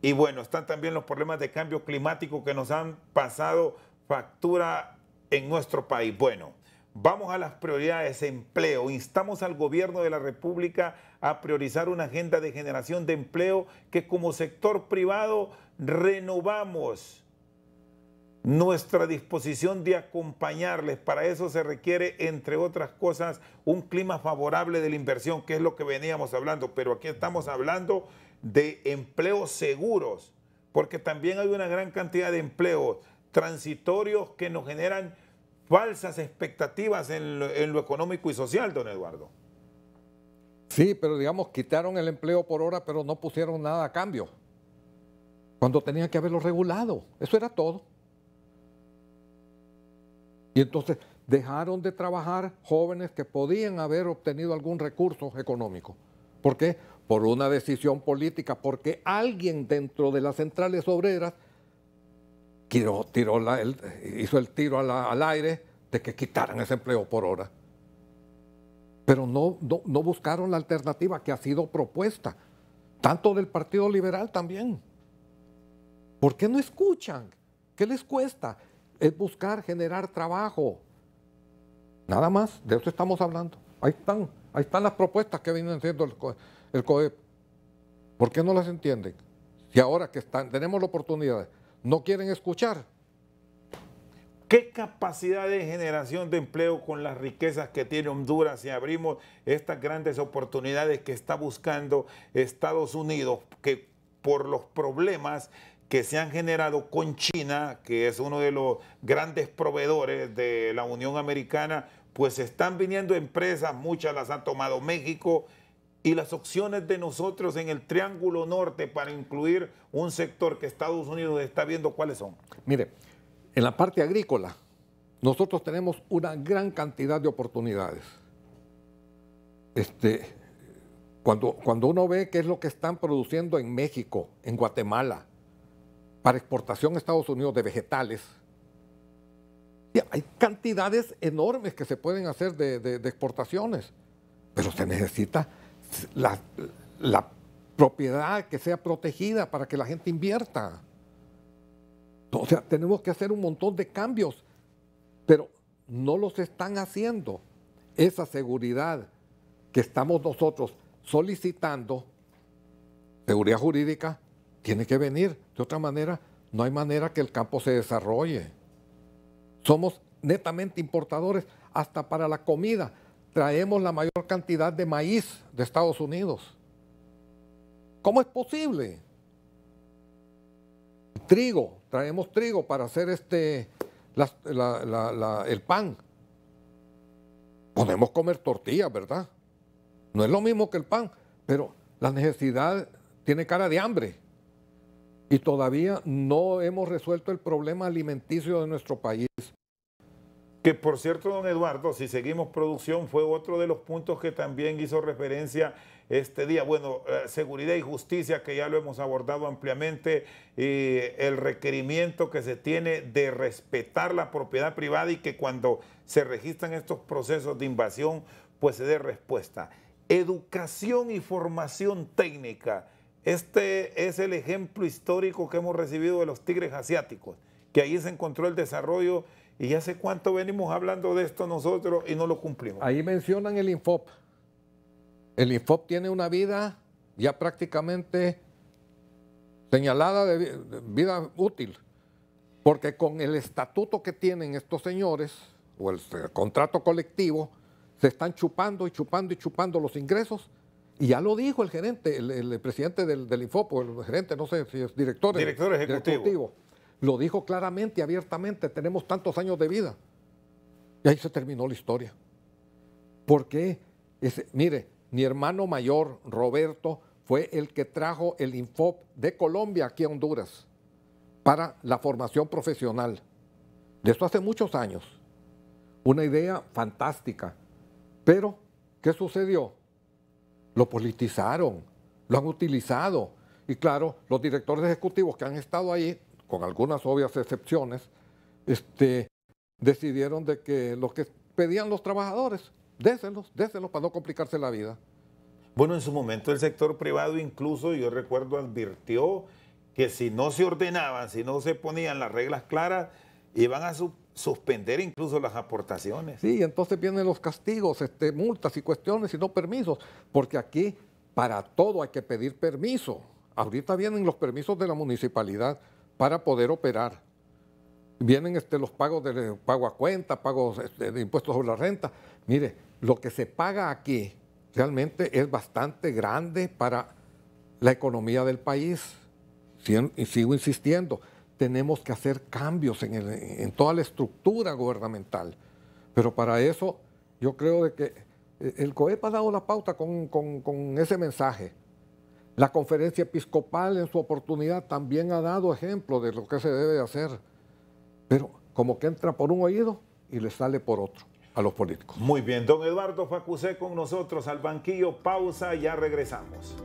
y bueno, están también los problemas de cambio climático que nos han pasado factura en nuestro país. Bueno, vamos a las prioridades, empleo. Instamos al gobierno de la República a priorizar una agenda de generación de empleo que como sector privado renovamos nuestra disposición de acompañarles. Para eso se requiere, entre otras cosas, un clima favorable de la inversión, que es lo que veníamos hablando, pero aquí estamos hablando de empleos seguros, porque también hay una gran cantidad de empleos transitorios que nos generan falsas expectativas en lo, económico y social, don Eduardo. Sí, pero digamos, quitaron el empleo por hora, pero no pusieron nada a cambio. Cuando tenían que haberlo regulado. Eso era todo. Y entonces dejaron de trabajar jóvenes que podían haber obtenido algún recurso económico. ¿Por qué? por una decisión política, porque alguien dentro de las centrales obreras tiró, hizo el tiro al aire de que quitaran ese empleo por hora. Pero no, no, buscaron la alternativa que ha sido propuesta, tanto del Partido Liberal también. ¿Por qué no escuchan? ¿Qué les cuesta? Es buscar generar trabajo. Nada más, de eso estamos hablando. Ahí están, ahí están las propuestas que vienen siendo el, el COEP. ¿Por qué no las entienden? ...y ahora que están, tenemos la oportunidad, no quieren escuchar. ¿Qué capacidad de generación de empleo con las riquezas que tiene Honduras si abrimos estas grandes oportunidades que está buscando Estados Unidos, que por los problemas que se han generado con China, que es uno de los grandes proveedores de la Unión Americana, pues están viniendo empresas, muchas las han tomado México, y las opciones de nosotros en el Triángulo Norte para incluir un sector que Estados Unidos está viendo cuáles son? Mire, en la parte agrícola, nosotros tenemos una gran cantidad de oportunidades. Este, cuando, cuando uno ve qué es lo que están produciendo en México, en Guatemala, para exportación a Estados Unidos de vegetales, hay cantidades enormes que se pueden hacer de exportaciones, pero se necesita la, propiedad que sea protegida para que la gente invierta. O sea, tenemos que hacer un montón de cambios, pero no los están haciendo. Esa seguridad que estamos nosotros solicitando, seguridad jurídica, tiene que venir. De otra manera, no hay manera que el campo se desarrolle. Somos netamente importadores hasta para la comida traemos la mayor cantidad de maíz de Estados Unidos. ¿Cómo es posible? Trigo, traemos trigo para hacer este, el pan. Podemos comer tortillas, ¿verdad? No es lo mismo que el pan, pero la necesidad tiene cara de hambre. Y todavía no hemos resuelto el problema alimenticio de nuestro país. Que por cierto, don Eduardo, si seguimos producción, fue otro de los puntos que también hizo referencia este día. Bueno, eh, seguridad y justicia, que ya lo hemos abordado ampliamente, y el requerimiento que se tiene de respetar la propiedad privada y que cuando se registran estos procesos de invasión, pues se dé respuesta. Educación y formación técnica. Este es el ejemplo histórico que hemos recibido de los tigres asiáticos, que ahí se encontró el desarrollo ¿Y ya hace cuánto venimos hablando de esto nosotros y no lo cumplimos? Ahí mencionan el Infop. El Infop tiene una vida ya prácticamente señalada de vida útil, porque con el estatuto que tienen estos señores, o el, contrato colectivo, se están chupando y chupando y chupando los ingresos. Y ya lo dijo el gerente, el, presidente del, Infop, o el gerente, no sé si es director. Director ejecutivo. ejecutivo lo dijo claramente y abiertamente, tenemos tantos años de vida. Y ahí se terminó la historia. Porque, mire, mi hermano mayor, Roberto, fue el que trajo el Infop de Colombia aquí a Honduras para la formación profesional. De esto hace muchos años. Una idea fantástica. Pero, ¿qué sucedió? Lo politizaron, lo han utilizado. Y claro, los directores ejecutivos que han estado ahí con algunas obvias excepciones, este, decidieron de que lo que pedían los trabajadores, déselos, déselos para no complicarse la vida. Bueno, en su momento el sector privado incluso, yo recuerdo, advirtió que si no se ordenaban, si no se ponían las reglas claras, iban a suspender incluso las aportaciones. Sí, entonces vienen los castigos, este, multas y cuestiones y no permisos, porque aquí para todo hay que pedir permiso. Ahorita vienen los permisos de la municipalidad para poder operar. Vienen este, los pagos de pago a cuenta, pagos este, de impuestos sobre la renta. Mire, lo que se paga aquí realmente es bastante grande para la economía del país. Y sigo insistiendo, tenemos que hacer cambios en, toda la estructura gubernamental. Pero para eso yo creo de que eh, el COEP ha dado la pauta con ese mensaje. La conferencia episcopal en su oportunidad también ha dado ejemplo de lo que se debe hacer, pero como que entra por un oído y le sale por otro a los políticos. Muy bien, don Eduardo Facusé con nosotros al banquillo, pausa, ya regresamos.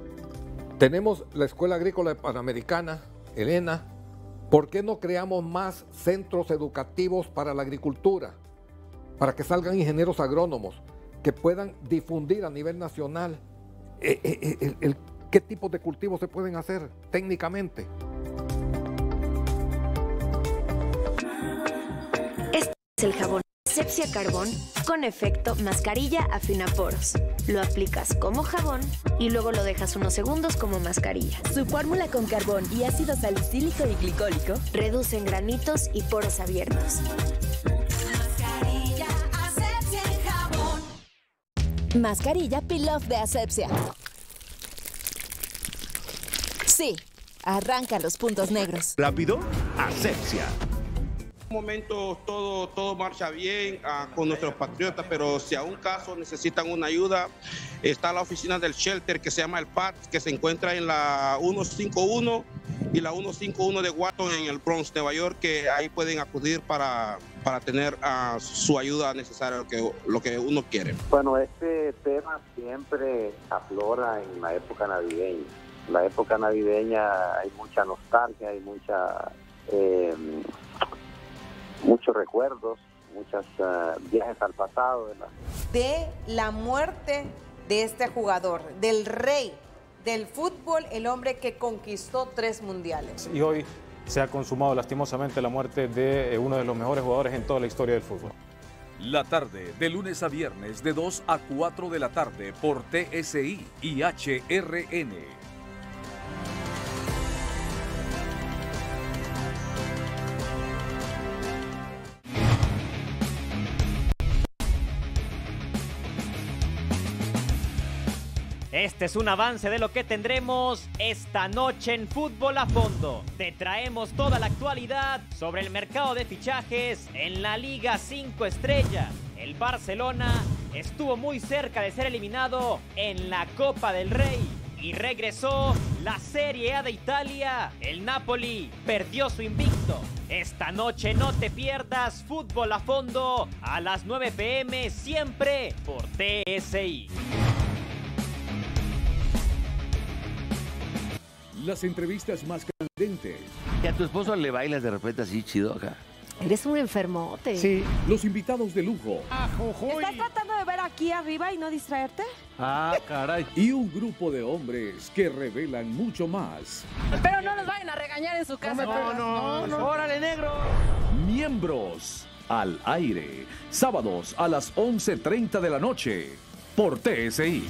Tenemos la Escuela Agrícola Panamericana, Elena, ¿por qué no creamos más centros educativos para la agricultura? Para que salgan ingenieros agrónomos que puedan difundir a nivel nacional eh, eh, eh, el, el qué tipo de cultivos se pueden hacer técnicamente. Este es el jabón Asepsia Carbón con efecto mascarilla afina poros. Lo aplicas como jabón y luego lo dejas unos segundos como mascarilla. Su fórmula con carbón y ácido salicílico y glicólico reducen granitos y poros abiertos. Mascarilla Asepsia Jabón. Mascarilla de Asepsia. Sí, arranca los puntos negros. Rápido, asepsia. Momento, todo, todo marcha bien ah, con nuestros patriotas, pero si a un caso necesitan una ayuda, está la oficina del shelter que se llama el PAT, que se encuentra en la 151 y la 151 de watton en el Bronx, Nueva York, que ahí pueden acudir para, tener ah, su ayuda necesaria, lo que, lo que uno quiere. Bueno, este tema siempre aflora en la época navideña la época navideña hay mucha nostalgia, hay mucha, em, muchos recuerdos, muchos ah, viajes al pasado. De la muerte de este jugador, del rey del fútbol, el hombre que conquistó tres mundiales. Y hoy se ha consumado lastimosamente la muerte de eh, uno de los mejores jugadores en toda la historia del fútbol. La tarde, de lunes a viernes, de 2 a 4 de la tarde, por TSI y HRN. Este es un avance de lo que tendremos esta noche en Fútbol a Fondo. Te traemos toda la actualidad sobre el mercado de fichajes en la Liga 5 Estrellas El Barcelona estuvo muy cerca de ser eliminado en la Copa del Rey. Y regresó la Serie A de Italia. El Napoli perdió su invicto. Esta noche no te pierdas fútbol a fondo a las 9 pm siempre por TSI. Las entrevistas más candentes. Que a tu esposo le bailas de repente así chido Eres un enfermote. Sí. Los invitados de lujo. ¿Estás tratando de ver aquí arriba y no distraerte? Ah, caray. *laughs* Y un grupo de hombres que revelan mucho más. Pero no los vayan a regañar en su casa. No, no, no. Órale, negro. Miembros al aire. Sábados a las 11.30 de la noche por TSI.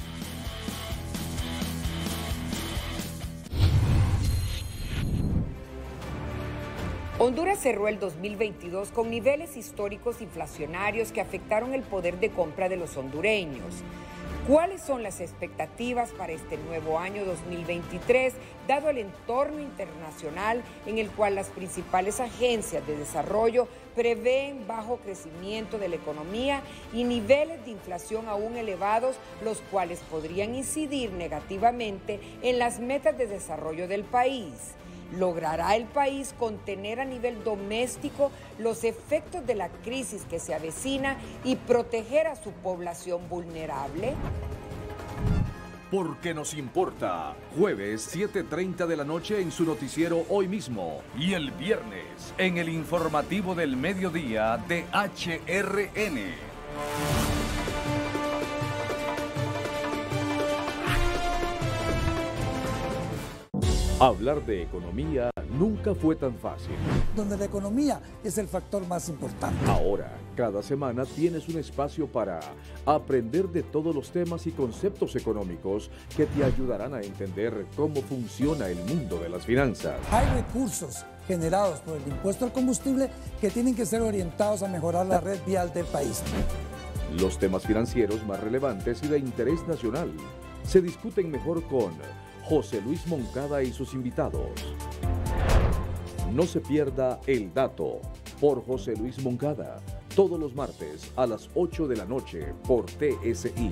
Honduras cerró el 2022 con niveles históricos inflacionarios que afectaron el poder de compra de los hondureños. ¿Cuáles son las expectativas para este nuevo año 2023, dado el entorno internacional en el cual las principales agencias de desarrollo prevén bajo crecimiento de la economía y niveles de inflación aún elevados, los cuales podrían incidir negativamente en las metas de desarrollo del país? ¿Logrará el país contener a nivel doméstico los efectos de la crisis que se avecina y proteger a su población vulnerable? Porque nos importa. Jueves 7.30 de la noche en su noticiero hoy mismo. Y el viernes en el informativo del mediodía de HRN. Hablar de economía nunca fue tan fácil. Donde la economía es el factor más importante. Ahora, cada semana tienes un espacio para aprender de todos los temas y conceptos económicos que te ayudarán a entender cómo funciona el mundo de las finanzas. Hay recursos generados por el impuesto al combustible que tienen que ser orientados a mejorar la red vial del país. Los temas financieros más relevantes y de interés nacional se discuten mejor con José Luis Moncada y sus invitados. No se pierda El Dato por José Luis Moncada, todos los martes a las 8 de la noche por TSI.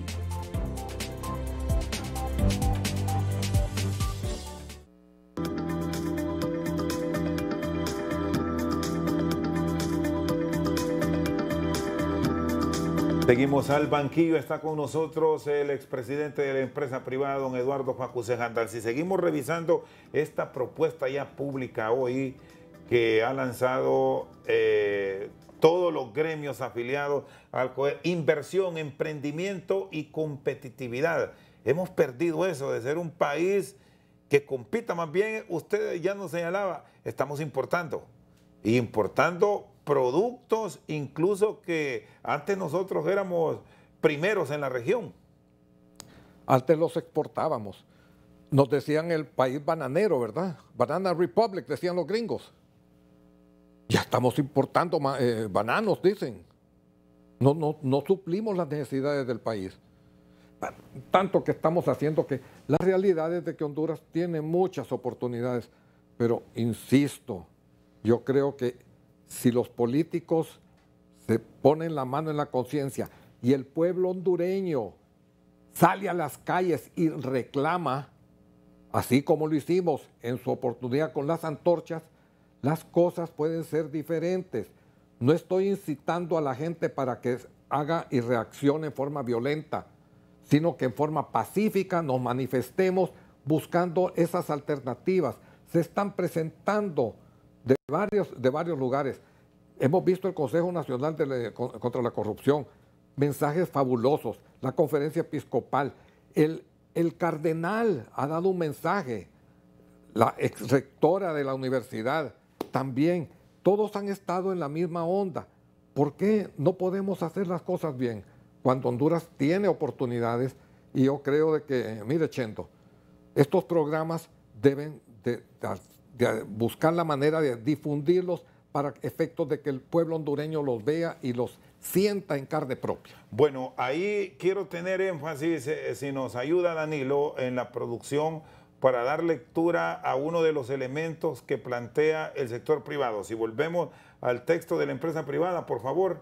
Seguimos al banquillo, está con nosotros el expresidente de la empresa privada, don Eduardo Facuse andal Si seguimos revisando esta propuesta ya pública hoy que ha lanzado eh, todos los gremios afiliados al COE, inversión, emprendimiento y competitividad. Hemos perdido eso de ser un país que compita más bien, usted ya nos señalaba, estamos importando, importando productos incluso que antes nosotros éramos primeros en la región. Antes los exportábamos. Nos decían el país bananero, ¿verdad? Banana Republic, decían los gringos. Ya estamos importando eh, bananos, dicen. No, no, no suplimos las necesidades del país. Tanto que estamos haciendo que la realidad es de que Honduras tiene muchas oportunidades, pero insisto, yo creo que si los políticos se ponen la mano en la conciencia y el pueblo hondureño sale a las calles y reclama, así como lo hicimos en su oportunidad con las antorchas, las cosas pueden ser diferentes. No estoy incitando a la gente para que haga y reaccione en forma violenta, sino que en forma pacífica nos manifestemos buscando esas alternativas. Se están presentando de varios, de varios lugares. Hemos visto el Consejo Nacional contra la Corrupción, mensajes fabulosos, la conferencia episcopal. El, el cardenal ha dado un mensaje, la exrectora rectora de la universidad también. Todos han estado en la misma onda. ¿Por qué no podemos hacer las cosas bien cuando Honduras tiene oportunidades? Y yo creo de que, mire Chendo, estos programas deben de, buscar la manera de difundirlos para efectos de que el pueblo hondureño los vea y los sienta en carne propia. Bueno, ahí quiero tener énfasis, eh, eh, si nos ayuda Danilo, en la producción para dar lectura a uno de los elementos que plantea el sector privado. Si volvemos al texto de la empresa privada, por favor.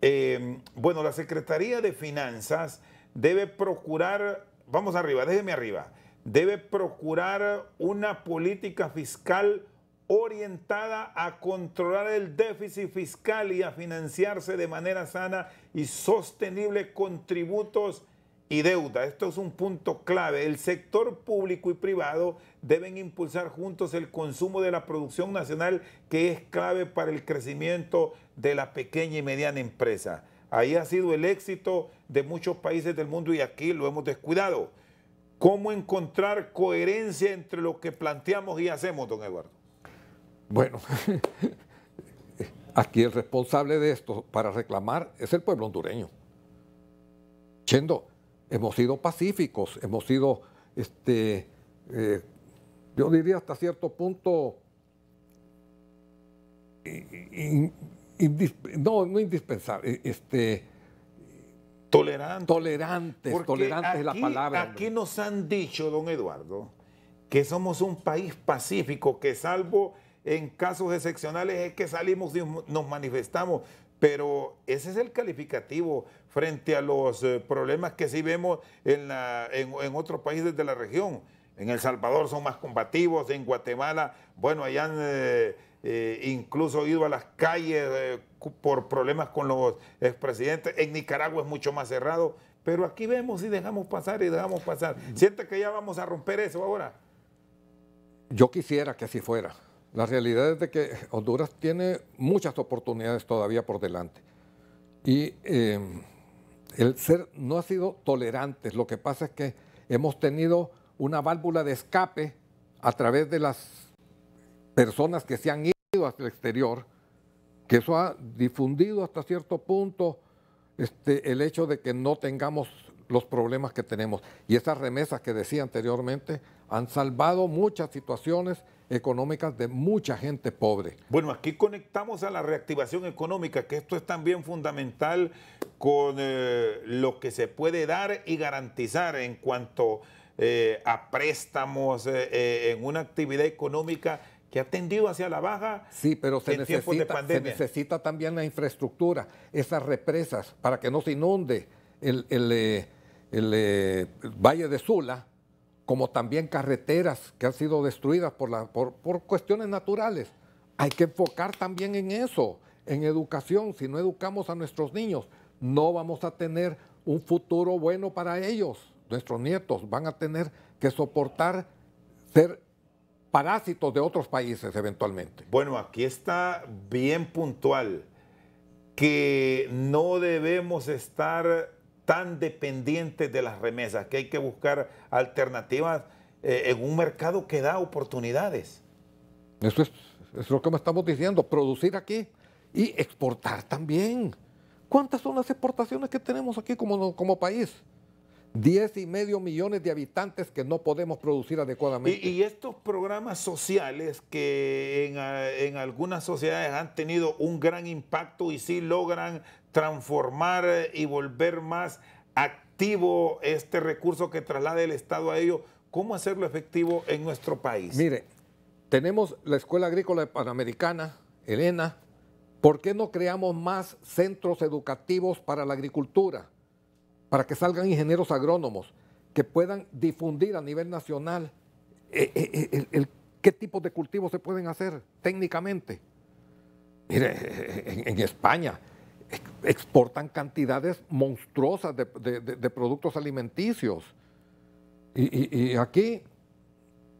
Em, bueno, la Secretaría de Finanzas debe procurar, vamos arriba, déjeme arriba, debe procurar una política fiscal orientada a controlar el déficit fiscal y a financiarse de manera sana y sostenible con tributos y deuda. Esto es un punto clave. El sector público y privado deben impulsar juntos el consumo de la producción nacional que es clave para el crecimiento de la pequeña y mediana empresa. Ahí ha sido el éxito de muchos países del mundo y aquí lo hemos descuidado. ¿Cómo encontrar coherencia entre lo que planteamos y hacemos, don Eduardo? Bueno, *laughs* aquí el responsable de esto para reclamar es el pueblo hondureño. Chendo, hemos sido pacíficos, hemos sido, este, eh, yo diría hasta cierto punto, no, indispensable, este, Tolerantes. Tolerantes, tolerantes es la palabra. Aquí nos han dicho, don Eduardo, que somos un país pacífico, que salvo en casos excepcionales es que salimos y nos manifestamos. Pero ese es el calificativo frente a los eh, problemas que sí vemos en, en, otros países de la región. En El Salvador son más combativos, en Guatemala, bueno, allá en... Eh, eh, incluso ido a las calles eh, por problemas con los expresidentes. En Nicaragua es mucho más cerrado, pero aquí vemos y dejamos pasar y dejamos pasar. Mm. ¿Siente que ya vamos a romper eso ahora? Yo quisiera que así fuera. La realidad es de que Honduras tiene muchas oportunidades todavía por delante. Y em, el ser no ha sido tolerante. Lo que pasa es que hemos tenido una válvula de escape a través de las personas que se han ido hacia el exterior, que eso ha difundido hasta cierto punto este, el hecho de que no tengamos los problemas que tenemos. Y esas remesas que decía anteriormente han salvado muchas situaciones económicas de mucha gente pobre. Bueno, aquí conectamos a la reactivación económica, que esto es también fundamental con eh, lo que se puede dar y garantizar en cuanto eh, a préstamos eh, en una actividad económica que ha tendido hacia la baja sí, pero se necesita, Se necesita también la infraestructura, esas represas, para que no se inunde el, eh, eh, Valle de Sula, como también carreteras que han sido destruidas por, por cuestiones naturales. Hay que enfocar también en eso, en educación. Si no educamos a nuestros niños, no vamos a tener un futuro bueno para ellos. Nuestros nietos van a tener que soportar ser parásitos de otros países eventualmente. Bueno, aquí está bien puntual que no debemos estar tan dependientes de las remesas, que hay que buscar alternativas eh, en un mercado que da oportunidades. Eso es, lo que me estamos diciendo, producir aquí y exportar también. ¿Cuántas son las exportaciones que tenemos aquí como, como país? Diez y medio millones de habitantes que no podemos producir adecuadamente. Y, estos programas sociales que en, algunas sociedades han tenido un gran impacto y sí logran transformar y volver más activo este recurso que traslade el Estado a ellos... ¿cómo hacerlo efectivo en nuestro país? Mire, tenemos la Escuela Agrícola Panamericana, Elena, ¿por qué no creamos más centros educativos para la agricultura? para que salgan ingenieros agrónomos que puedan difundir a nivel nacional eh, eh, eh, qué tipos de cultivos se pueden hacer técnicamente. Mire, en, España exportan cantidades monstruosas de, productos alimenticios. Y, aquí,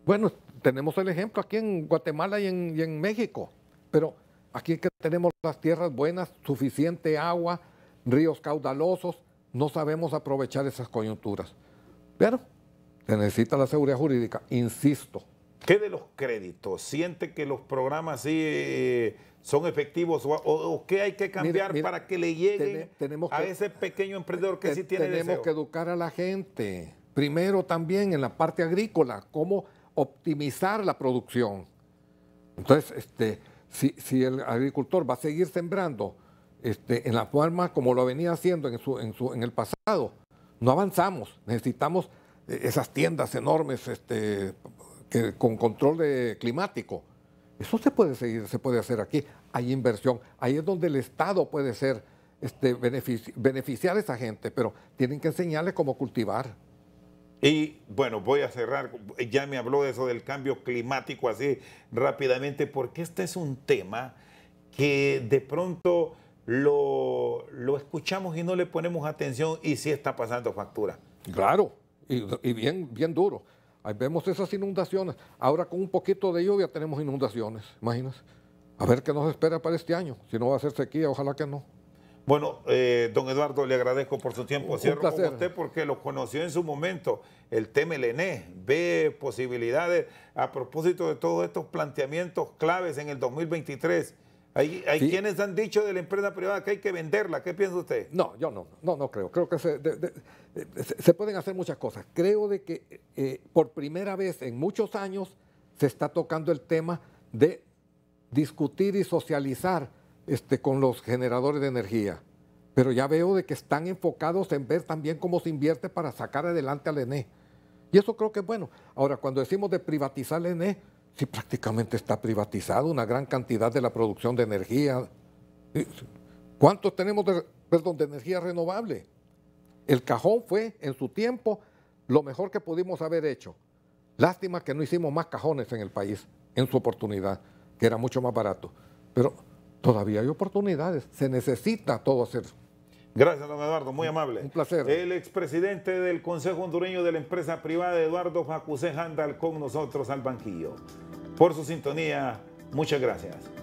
bueno, tenemos el ejemplo aquí en Guatemala y en, y en México, pero aquí que tenemos las tierras buenas, suficiente agua, ríos caudalosos, no sabemos aprovechar esas coyunturas. Pero se necesita la seguridad jurídica, insisto. ¿Qué de los créditos? ¿Siente que los programas sí eh, son efectivos o, qué hay que cambiar para que le llegue a ese pequeño emprendedor que sí tiene Tenemos que educar a la gente. Primero también en la parte agrícola, cómo optimizar la producción. Entonces, este, si el agricultor va a seguir sembrando este, en la forma como lo venía haciendo en, su, su, en el pasado. No avanzamos, necesitamos eh, esas tiendas enormes este, con control de climático. Eso se puede seguir, se puede hacer aquí. Hay inversión. Ahí es donde el Estado puede ser este, beneficiar a esa gente, pero tienen que enseñarle cómo cultivar. Y bueno, voy a cerrar. Ya me habló de eso del cambio climático así rápidamente, porque este es un tema que de pronto lo, escuchamos y no le ponemos atención y si está pasando factura. Claro, y, bien, bien duro. Ahí vemos esas inundaciones. Ahora con un poquito de lluvia tenemos inundaciones, Imagínese. A ver qué nos espera para este año. Si no va a ser sequía, ojalá que no. Bueno, eh, don Eduardo, le agradezco por su tiempo. Un Cierro con usted porque lo conoció en su momento, el TMLN, ve posibilidades a propósito de todos estos planteamientos claves en el 2023. Hay, quienes han dicho de la empresa privada que hay que venderla. ¿Qué piensa usted? No, yo no, no, no creo. Creo que se, pueden hacer muchas cosas. Creo de que eh, por primera vez en muchos años se está tocando el tema de discutir y socializar este, con los generadores de energía. Pero ya veo de que están enfocados en ver también cómo se invierte para sacar adelante al ENE. E. Y eso creo que es bueno. Ahora, cuando decimos de privatizar el ENE, Sí, prácticamente está privatizado una gran cantidad de la producción de energía? ¿Cuántos tenemos de, de energía renovable? El cajón fue en su tiempo lo mejor que pudimos haber hecho. Lástima que no hicimos más cajones en el país en su oportunidad, que era mucho más barato. Pero todavía hay oportunidades, se necesita todo hacer. Gracias, don Eduardo, muy amable. Un placer. El expresidente del Consejo Hondureño de la Empresa Privada, Eduardo Jacuzé Handal, con nosotros al banquillo. Por su sintonía, muchas gracias.